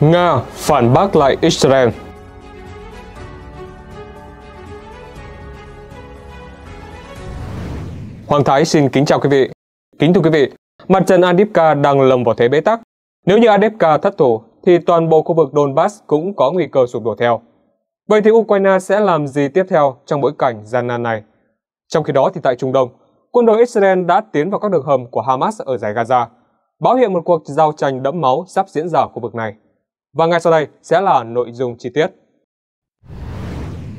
Nga phản bác lại Israel Hoàng Thái xin kính chào quý vị. Kính thưa quý vị, mặt trận Adipka đang lầm vào thế bế tắc. Nếu như Adipka thất thủ, thì toàn bộ khu vực Donbass cũng có nguy cơ sụp đổ theo. Vậy thì Ukraine sẽ làm gì tiếp theo trong bối cảnh gian nan này? Trong khi đó thì tại Trung Đông, quân đội Israel đã tiến vào các đường hầm của Hamas ở giải Gaza, báo hiệu một cuộc giao tranh đẫm máu sắp diễn ra ở khu vực này. Và ngay sau đây sẽ là nội dung chi tiết.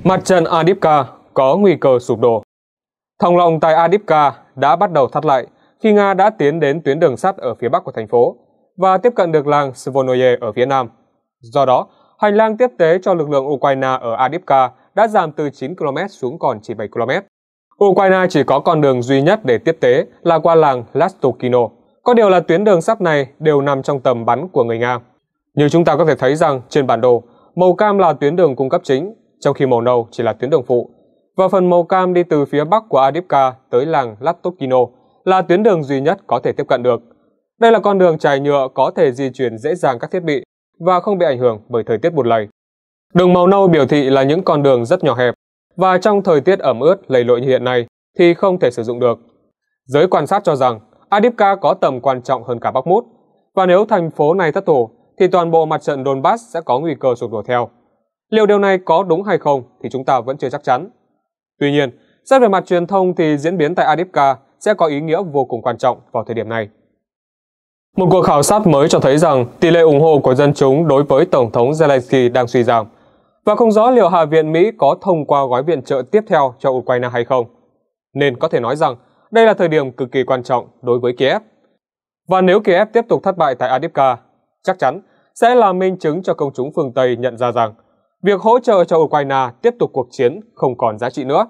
Mặt trận Adipka có nguy cơ sụp đổ. Thông lọng tại Adipka đã bắt đầu thắt lại khi Nga đã tiến đến tuyến đường sắt ở phía bắc của thành phố và tiếp cận được làng Svornoye ở phía nam. Do đó, hành lang tiếp tế cho lực lượng Ukraine ở Adipka đã giảm từ 9 km xuống còn chỉ 7 km. Ukraine chỉ có con đường duy nhất để tiếp tế là qua làng Lastokino. Có điều là tuyến đường sắt này đều nằm trong tầm bắn của người Nga. Như chúng ta có thể thấy rằng trên bản đồ, màu cam là tuyến đường cung cấp chính, trong khi màu nâu chỉ là tuyến đường phụ. Và phần màu cam đi từ phía bắc của Adipka tới làng Latokino là tuyến đường duy nhất có thể tiếp cận được. Đây là con đường trải nhựa có thể di chuyển dễ dàng các thiết bị và không bị ảnh hưởng bởi thời tiết bụt lầy. Đường màu nâu biểu thị là những con đường rất nhỏ hẹp và trong thời tiết ẩm ướt lầy lội như hiện nay thì không thể sử dụng được. Giới quan sát cho rằng Adipka có tầm quan trọng hơn cả Bắc Mút và nếu thành phố này thất thủ thì toàn bộ mặt trận Donbass sẽ có nguy cơ sụp đổ theo. Liệu điều này có đúng hay không thì chúng ta vẫn chưa chắc chắn. Tuy nhiên, xét về mặt truyền thông thì diễn biến tại Adipka sẽ có ý nghĩa vô cùng quan trọng vào thời điểm này. Một cuộc khảo sát mới cho thấy rằng tỷ lệ ủng hộ của dân chúng đối với Tổng thống Zelensky đang suy giảm và không rõ liệu Hạ viện Mỹ có thông qua gói viện trợ tiếp theo cho Ukraine hay không. Nên có thể nói rằng đây là thời điểm cực kỳ quan trọng đối với Kiev. Và nếu Kiev tiếp tục thất bại tại Adipka, chắc chắn sẽ là minh chứng cho công chúng phương Tây nhận ra rằng việc hỗ trợ cho Ukraine tiếp tục cuộc chiến không còn giá trị nữa.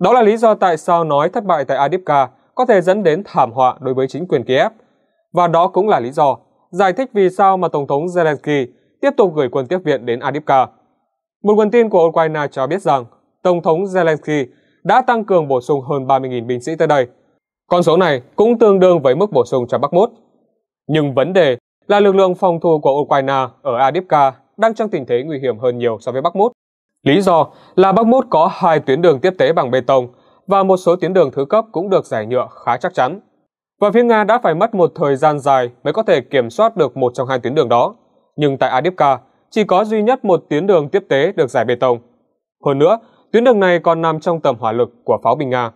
Đó là lý do tại sao nói thất bại tại Adipka có thể dẫn đến thảm họa đối với chính quyền Kiev. Và đó cũng là lý do giải thích vì sao mà Tổng thống Zelensky tiếp tục gửi quân tiếp viện đến Adipka. Một nguồn tin của Ukraine cho biết rằng Tổng thống Zelensky đã tăng cường bổ sung hơn 30.000 binh sĩ tới đây. Con số này cũng tương đương với mức bổ sung cho Bắc Mốt. Nhưng vấn đề là lực lượng phòng thủ của Ukraine ở Adipka đang trong tình thế nguy hiểm hơn nhiều so với Bakhmut. Lý do là Bakhmut có hai tuyến đường tiếp tế bằng bê tông và một số tuyến đường thứ cấp cũng được giải nhựa khá chắc chắn. Và phía Nga đã phải mất một thời gian dài mới có thể kiểm soát được một trong hai tuyến đường đó. Nhưng tại Adipka, chỉ có duy nhất một tuyến đường tiếp tế được giải bê tông. Hơn nữa, tuyến đường này còn nằm trong tầm hỏa lực của pháo binh Nga.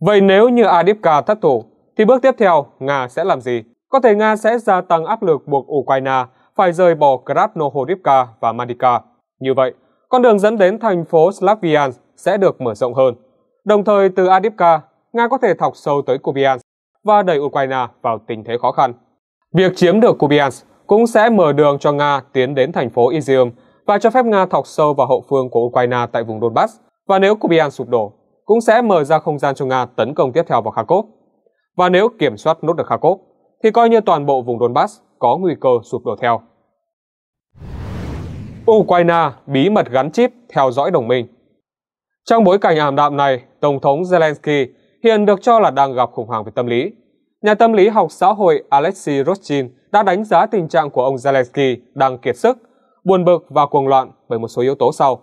Vậy nếu như Adipka thất thủ, thì bước tiếp theo Nga sẽ làm gì? Có thể Nga sẽ gia tăng áp lực buộc Ukraine phải rời bỏ Krasnohorivka và Mandika. Như vậy, con đường dẫn đến thành phố Slaviansk sẽ được mở rộng hơn. Đồng thời từ adipka Nga có thể thọc sâu tới Kupiansk và đẩy Ukraine vào tình thế khó khăn. Việc chiếm được Kupiansk cũng sẽ mở đường cho Nga tiến đến thành phố Izium và cho phép Nga thọc sâu vào hậu phương của Ukraine tại vùng Donbass. Và nếu Kupiansk sụp đổ, cũng sẽ mở ra không gian cho Nga tấn công tiếp theo vào Kharkov. Và nếu kiểm soát nốt được Kharkov, thì coi như toàn bộ vùng Donbass có nguy cơ sụp đổ theo. Ukraine bí mật gắn chip theo dõi đồng minh Trong bối cảnh ảm đạm này, Tổng thống Zelensky hiện được cho là đang gặp khủng hoảng về tâm lý. Nhà tâm lý học xã hội Alexei Rostin đã đánh giá tình trạng của ông Zelensky đang kiệt sức, buồn bực và cuồng loạn bởi một số yếu tố sau.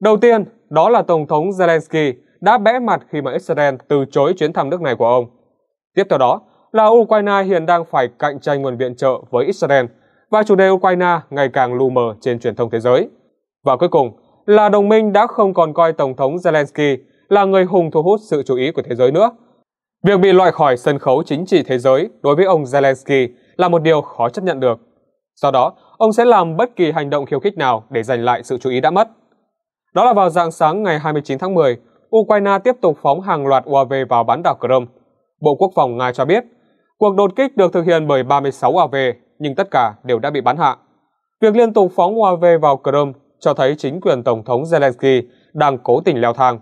Đầu tiên, đó là Tổng thống Zelensky đã bẽ mặt khi mà Israel từ chối chuyến thăm nước này của ông. Tiếp theo đó là Ukraine hiện đang phải cạnh tranh nguồn viện trợ với Israel và chủ đề Ukraine ngày càng lu mờ trên truyền thông thế giới. Và cuối cùng là đồng minh đã không còn coi Tổng thống Zelensky là người hùng thu hút sự chú ý của thế giới nữa. Việc bị loại khỏi sân khấu chính trị thế giới đối với ông Zelensky là một điều khó chấp nhận được. Do đó, ông sẽ làm bất kỳ hành động khiêu khích nào để giành lại sự chú ý đã mất. Đó là vào dạng sáng ngày 29 tháng 10, Ukraine tiếp tục phóng hàng loạt UAV vào bán đảo Crimea. Bộ Quốc phòng Nga cho biết Cuộc đột kích được thực hiện bởi 36 UAV, nhưng tất cả đều đã bị bắn hạ. Việc liên tục phóng UAV vào Crimea cho thấy chính quyền Tổng thống Zelensky đang cố tình leo thang.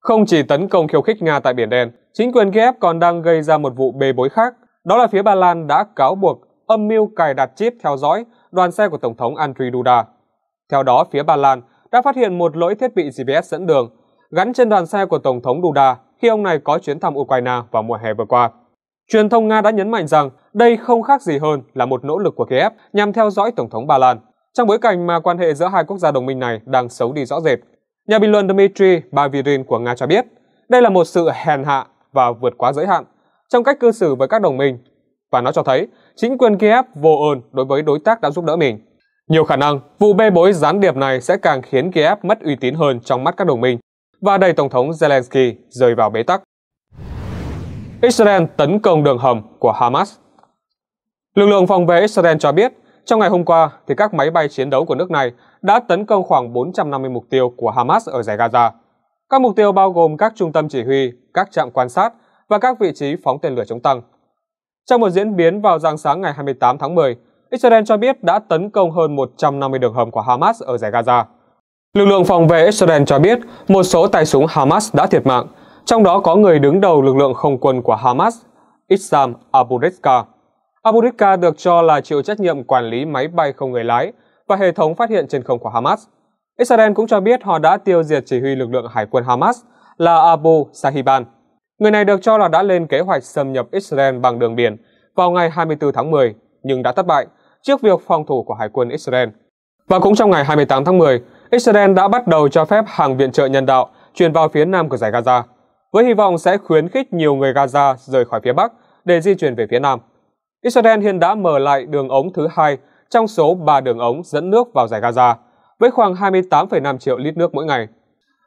Không chỉ tấn công khiêu khích Nga tại Biển Đen, chính quyền Kiev còn đang gây ra một vụ bê bối khác. Đó là phía Ba Lan đã cáo buộc âm mưu cài đặt chip theo dõi đoàn xe của Tổng thống Andrzej Duda. Theo đó, phía Ba Lan đã phát hiện một lỗi thiết bị GPS dẫn đường gắn trên đoàn xe của Tổng thống Duda khi ông này có chuyến thăm Ukraine vào mùa hè vừa qua. Truyền thông Nga đã nhấn mạnh rằng đây không khác gì hơn là một nỗ lực của Kiev nhằm theo dõi Tổng thống Ba Lan, trong bối cảnh mà quan hệ giữa hai quốc gia đồng minh này đang xấu đi rõ rệt. Nhà bình luận Dmitry Bavirin của Nga cho biết, đây là một sự hèn hạ và vượt quá giới hạn trong cách cư xử với các đồng minh, và nó cho thấy chính quyền Kiev vô ơn đối với đối tác đã giúp đỡ mình. Nhiều khả năng, vụ bê bối gián điệp này sẽ càng khiến Kiev mất uy tín hơn trong mắt các đồng minh và đẩy Tổng thống Zelensky rơi vào bế tắc. Israel tấn công đường hầm của Hamas. Lực lượng phòng vệ Israel cho biết, trong ngày hôm qua, thì các máy bay chiến đấu của nước này đã tấn công khoảng 450 mục tiêu của Hamas ở giải Gaza. Các mục tiêu bao gồm các trung tâm chỉ huy, các trạm quan sát và các vị trí phóng tên lửa chống tăng. Trong một diễn biến vào dạng sáng ngày 28 tháng 10, Israel cho biết đã tấn công hơn 150 đường hầm của Hamas ở giải Gaza. Lực lượng phòng vệ Israel cho biết một số tay súng Hamas đã thiệt mạng trong đó có người đứng đầu lực lượng không quân của Hamas, Issam Abu Abureka được cho là chịu trách nhiệm quản lý máy bay không người lái và hệ thống phát hiện trên không của Hamas. Israel cũng cho biết họ đã tiêu diệt chỉ huy lực lượng hải quân Hamas là Abu Sahiban. Người này được cho là đã lên kế hoạch xâm nhập Israel bằng đường biển vào ngày 24 tháng 10 nhưng đã thất bại trước việc phòng thủ của hải quân Israel. Và cũng trong ngày 28 tháng 10, Israel đã bắt đầu cho phép hàng viện trợ nhân đạo truyền vào phía nam của giải Gaza với hy vọng sẽ khuyến khích nhiều người Gaza rời khỏi phía Bắc để di chuyển về phía Nam. Israel hiện đã mở lại đường ống thứ hai trong số 3 đường ống dẫn nước vào giải Gaza, với khoảng 28,5 triệu lít nước mỗi ngày.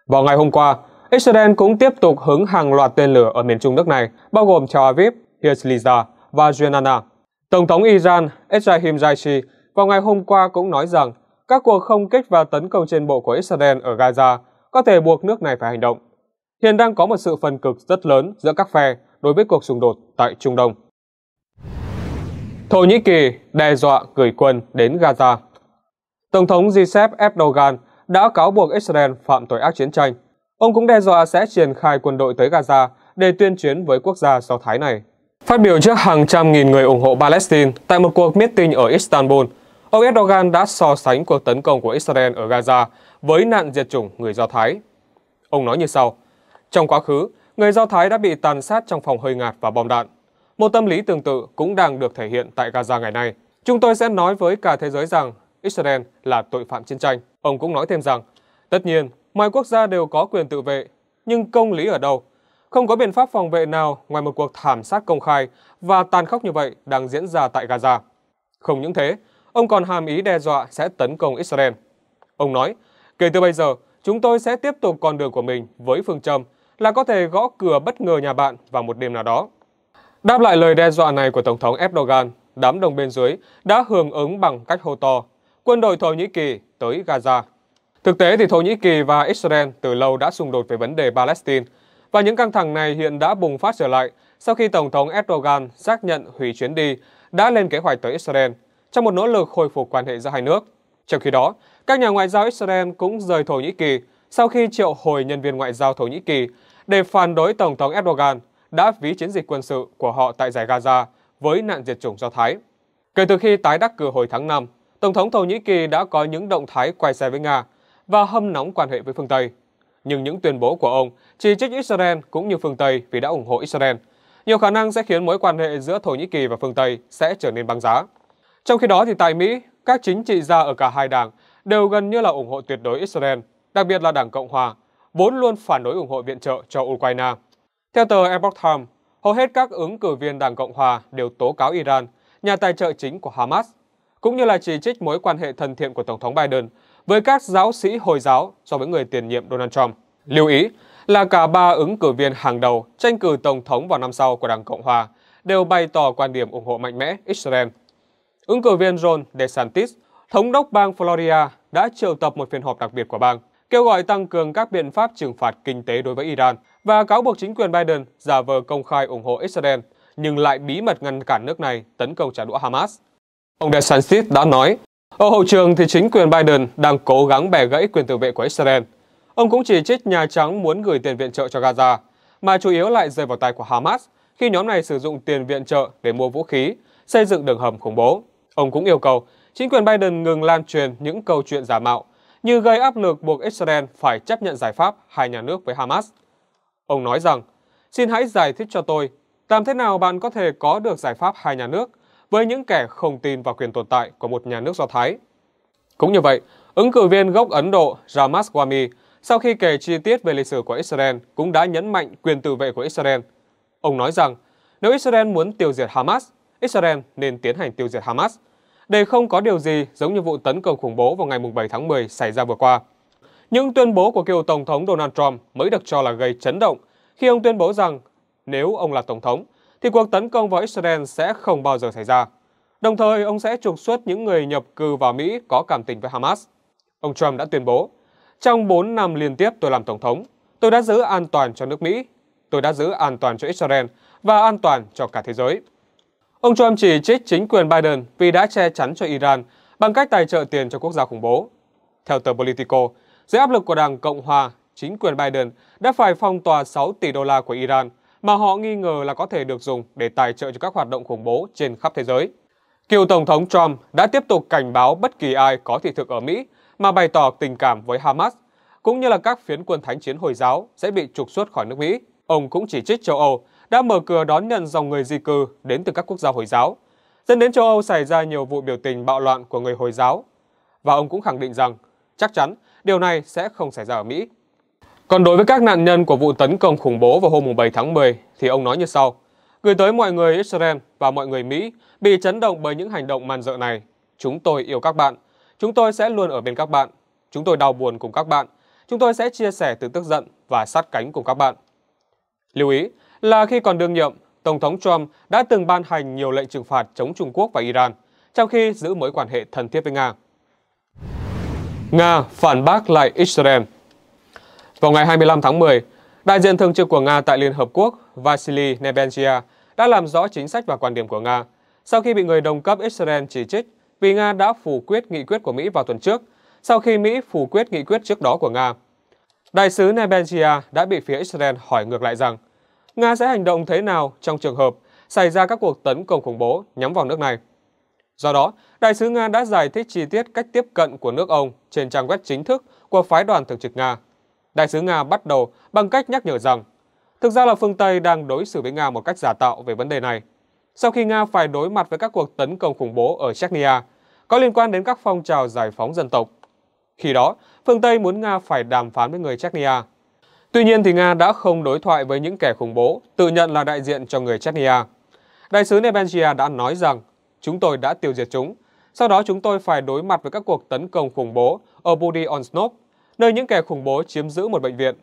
Vào ngày hôm qua, Israel cũng tiếp tục hứng hàng loạt tên lửa ở miền trung nước này, bao gồm Tel Aviv, Herzliya và Jenana. Tổng thống Iran Ebrahim Raisi vào ngày hôm qua cũng nói rằng các cuộc không kích và tấn công trên bộ của Israel ở Gaza có thể buộc nước này phải hành động hiện đang có một sự phân cực rất lớn giữa các phe đối với cuộc xung đột tại Trung Đông. Thổ Nhĩ Kỳ đe dọa gửi quân đến Gaza Tổng thống Recep Erdogan đã cáo buộc Israel phạm tội ác chiến tranh. Ông cũng đe dọa sẽ triển khai quân đội tới Gaza để tuyên chiến với quốc gia Do Thái này. Phát biểu trước hàng trăm nghìn người ủng hộ Palestine tại một cuộc meeting ở Istanbul, ông Erdogan đã so sánh cuộc tấn công của Israel ở Gaza với nạn diệt chủng người Do Thái. Ông nói như sau – trong quá khứ, người Do Thái đã bị tàn sát trong phòng hơi ngạt và bom đạn. Một tâm lý tương tự cũng đang được thể hiện tại Gaza ngày nay. Chúng tôi sẽ nói với cả thế giới rằng Israel là tội phạm chiến tranh. Ông cũng nói thêm rằng, tất nhiên, mọi quốc gia đều có quyền tự vệ, nhưng công lý ở đâu? Không có biện pháp phòng vệ nào ngoài một cuộc thảm sát công khai và tàn khốc như vậy đang diễn ra tại Gaza. Không những thế, ông còn hàm ý đe dọa sẽ tấn công Israel. Ông nói, kể từ bây giờ, chúng tôi sẽ tiếp tục con đường của mình với phương châm là có thể gõ cửa bất ngờ nhà bạn vào một đêm nào đó. Đáp lại lời đe dọa này của Tổng thống Erdogan, đám đồng bên dưới đã hưởng ứng bằng cách hô to quân đội Thổ Nhĩ Kỳ tới Gaza. Thực tế thì Thổ Nhĩ Kỳ và Israel từ lâu đã xung đột về vấn đề Palestine, và những căng thẳng này hiện đã bùng phát trở lại sau khi Tổng thống Erdogan xác nhận hủy chuyến đi đã lên kế hoạch tới Israel trong một nỗ lực khôi phục quan hệ giữa hai nước. Trong khi đó, các nhà ngoại giao Israel cũng rời Thổ Nhĩ Kỳ sau khi triệu hồi nhân viên ngoại giao Thổ Nhĩ Kỳ để phản đối Tổng thống Erdogan đã ví chiến dịch quân sự của họ tại giải Gaza với nạn diệt chủng Do Thái. Kể từ khi tái đắc cử hồi tháng 5, Tổng thống Thổ Nhĩ Kỳ đã có những động thái quay xe với Nga và hâm nóng quan hệ với phương Tây. Nhưng những tuyên bố của ông chỉ trích Israel cũng như phương Tây vì đã ủng hộ Israel, nhiều khả năng sẽ khiến mối quan hệ giữa Thổ Nhĩ Kỳ và phương Tây sẽ trở nên băng giá. Trong khi đó thì tại Mỹ, các chính trị gia ở cả hai đảng đều gần như là ủng hộ tuyệt đối Israel, đặc biệt là Đảng Cộng Hòa vốn luôn phản đối ủng hộ viện trợ cho Ukraine. Theo tờ Epoch Times, hầu hết các ứng cử viên Đảng Cộng Hòa đều tố cáo Iran, nhà tài trợ chính của Hamas, cũng như là chỉ trích mối quan hệ thân thiện của Tổng thống Biden với các giáo sĩ Hồi giáo so với người tiền nhiệm Donald Trump. Lưu ý là cả ba ứng cử viên hàng đầu tranh cử Tổng thống vào năm sau của Đảng Cộng Hòa đều bày tỏ quan điểm ủng hộ mạnh mẽ Israel. Ứng cử viên Ron DeSantis, thống đốc bang Florida, đã triệu tập một phiên họp đặc biệt của bang kêu gọi tăng cường các biện pháp trừng phạt kinh tế đối với Iran và cáo buộc chính quyền Biden giả vờ công khai ủng hộ Israel nhưng lại bí mật ngăn cản nước này tấn công trả đũa Hamas. Ông DeSantis đã nói, ở hậu trường thì chính quyền Biden đang cố gắng bẻ gãy quyền tự vệ của Israel. Ông cũng chỉ trích Nhà Trắng muốn gửi tiền viện trợ cho Gaza, mà chủ yếu lại rơi vào tay của Hamas khi nhóm này sử dụng tiền viện trợ để mua vũ khí, xây dựng đường hầm khủng bố. Ông cũng yêu cầu chính quyền Biden ngừng lan truyền những câu chuyện giả mạo như gây áp lực buộc Israel phải chấp nhận giải pháp hai nhà nước với Hamas. Ông nói rằng, xin hãy giải thích cho tôi, làm thế nào bạn có thể có được giải pháp hai nhà nước với những kẻ không tin vào quyền tồn tại của một nhà nước Do Thái? Cũng như vậy, ứng cử viên gốc Ấn Độ Ramaswamy sau khi kể chi tiết về lịch sử của Israel cũng đã nhấn mạnh quyền tự vệ của Israel. Ông nói rằng, nếu Israel muốn tiêu diệt Hamas, Israel nên tiến hành tiêu diệt Hamas – để không có điều gì giống như vụ tấn công khủng bố vào ngày 7 tháng 10 xảy ra vừa qua. Những tuyên bố của cựu Tổng thống Donald Trump mới được cho là gây chấn động khi ông tuyên bố rằng nếu ông là Tổng thống, thì cuộc tấn công vào Israel sẽ không bao giờ xảy ra. Đồng thời, ông sẽ trục xuất những người nhập cư vào Mỹ có cảm tình với Hamas. Ông Trump đã tuyên bố, trong 4 năm liên tiếp tôi làm Tổng thống, tôi đã giữ an toàn cho nước Mỹ, tôi đã giữ an toàn cho Israel và an toàn cho cả thế giới. Ông Trump chỉ trích chính quyền Biden vì đã che chắn cho Iran bằng cách tài trợ tiền cho quốc gia khủng bố. Theo tờ Politico, dưới áp lực của Đảng Cộng Hòa, chính quyền Biden đã phải phong tỏa 6 tỷ đô la của Iran mà họ nghi ngờ là có thể được dùng để tài trợ cho các hoạt động khủng bố trên khắp thế giới. Cựu Tổng thống Trump đã tiếp tục cảnh báo bất kỳ ai có thị thực ở Mỹ mà bày tỏ tình cảm với Hamas, cũng như là các phiến quân thánh chiến Hồi giáo sẽ bị trục xuất khỏi nước Mỹ. Ông cũng chỉ trích châu Âu đã mở cửa đón nhận dòng người di cư đến từ các quốc gia Hồi giáo, dẫn đến châu Âu xảy ra nhiều vụ biểu tình bạo loạn của người Hồi giáo. Và ông cũng khẳng định rằng chắc chắn điều này sẽ không xảy ra ở Mỹ. Còn đối với các nạn nhân của vụ tấn công khủng bố vào hôm 7 tháng 10 thì ông nói như sau. Gửi tới mọi người Israel và mọi người Mỹ bị chấn động bởi những hành động man dợ này. Chúng tôi yêu các bạn. Chúng tôi sẽ luôn ở bên các bạn. Chúng tôi đau buồn cùng các bạn. Chúng tôi sẽ chia sẻ từ tức giận và sát cánh cùng các bạn. Lưu ý, là khi còn đương nhiệm, Tổng thống Trump đã từng ban hành nhiều lệnh trừng phạt chống Trung Quốc và Iran, trong khi giữ mối quan hệ thân thiết với Nga. Nga phản bác lại Israel Vào ngày 25 tháng 10, đại diện thường trực của Nga tại Liên Hợp Quốc Vasily Nebenzia đã làm rõ chính sách và quan điểm của Nga sau khi bị người đồng cấp Israel chỉ trích vì Nga đã phủ quyết nghị quyết của Mỹ vào tuần trước, sau khi Mỹ phủ quyết nghị quyết trước đó của Nga. Đại sứ Nebenzia đã bị phía Israel hỏi ngược lại rằng Nga sẽ hành động thế nào trong trường hợp xảy ra các cuộc tấn công khủng bố nhắm vào nước này. Do đó, đại sứ Nga đã giải thích chi tiết cách tiếp cận của nước ông trên trang web chính thức của phái đoàn thường trực Nga. Đại sứ Nga bắt đầu bằng cách nhắc nhở rằng, thực ra là phương Tây đang đối xử với Nga một cách giả tạo về vấn đề này. Sau khi Nga phải đối mặt với các cuộc tấn công khủng bố ở Chechnya, có liên quan đến các phong trào giải phóng dân tộc. Khi đó, phương Tây muốn Nga phải đàm phán với người Chechnya Tuy nhiên thì Nga đã không đối thoại với những kẻ khủng bố, tự nhận là đại diện cho người Chechnya. Đại sứ Nebensia đã nói rằng, chúng tôi đã tiêu diệt chúng. Sau đó chúng tôi phải đối mặt với các cuộc tấn công khủng bố ở Budi Onsnop, nơi những kẻ khủng bố chiếm giữ một bệnh viện,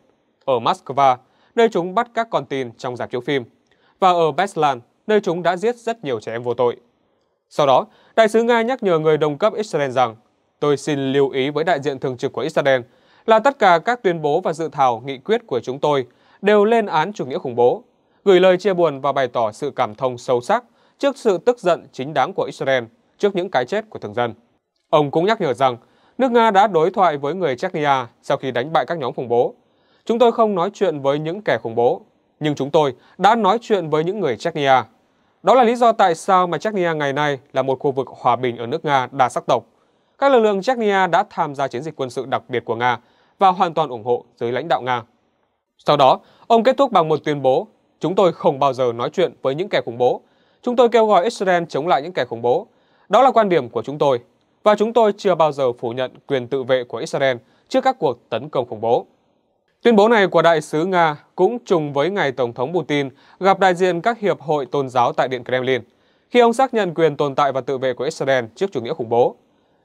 ở Moscow, nơi chúng bắt các con tin trong dạp chiếu phim, và ở Beslan, nơi chúng đã giết rất nhiều trẻ em vô tội. Sau đó, đại sứ Nga nhắc nhở người đồng cấp Israel rằng, tôi xin lưu ý với đại diện thường trực của Israel là tất cả các tuyên bố và dự thảo nghị quyết của chúng tôi đều lên án chủ nghĩa khủng bố, gửi lời chia buồn và bày tỏ sự cảm thông sâu sắc trước sự tức giận chính đáng của Israel trước những cái chết của thường dân. Ông cũng nhắc nhở rằng nước Nga đã đối thoại với người Chechnya sau khi đánh bại các nhóm khủng bố. Chúng tôi không nói chuyện với những kẻ khủng bố, nhưng chúng tôi đã nói chuyện với những người Chechnya. Đó là lý do tại sao mà Chechnya ngày nay là một khu vực hòa bình ở nước Nga đa sắc tộc, các lực lượng Chechnya đã tham gia chiến dịch quân sự đặc biệt của Nga và hoàn toàn ủng hộ dưới lãnh đạo Nga. Sau đó, ông kết thúc bằng một tuyên bố, chúng tôi không bao giờ nói chuyện với những kẻ khủng bố. Chúng tôi kêu gọi Israel chống lại những kẻ khủng bố. Đó là quan điểm của chúng tôi, và chúng tôi chưa bao giờ phủ nhận quyền tự vệ của Israel trước các cuộc tấn công khủng bố. Tuyên bố này của đại sứ Nga cũng trùng với ngày Tổng thống Putin gặp đại diện các hiệp hội tôn giáo tại Điện Kremlin, khi ông xác nhận quyền tồn tại và tự vệ của Israel trước chủ nghĩa khủng bố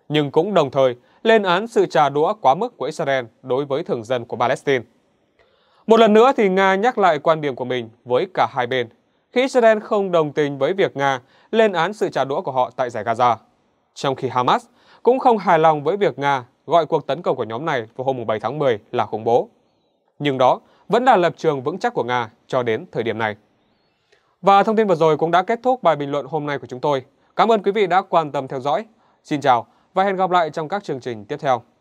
nhưng cũng đồng thời lên án sự trà đũa quá mức của Israel đối với thường dân của Palestine. Một lần nữa thì Nga nhắc lại quan điểm của mình với cả hai bên, khi Israel không đồng tình với việc Nga lên án sự trả đũa của họ tại giải Gaza, trong khi Hamas cũng không hài lòng với việc Nga gọi cuộc tấn công của nhóm này vào hôm 7 tháng 10 là khủng bố. Nhưng đó vẫn là lập trường vững chắc của Nga cho đến thời điểm này. Và thông tin vừa rồi cũng đã kết thúc bài bình luận hôm nay của chúng tôi. Cảm ơn quý vị đã quan tâm theo dõi. Xin chào và hẹn gặp lại trong các chương trình tiếp theo.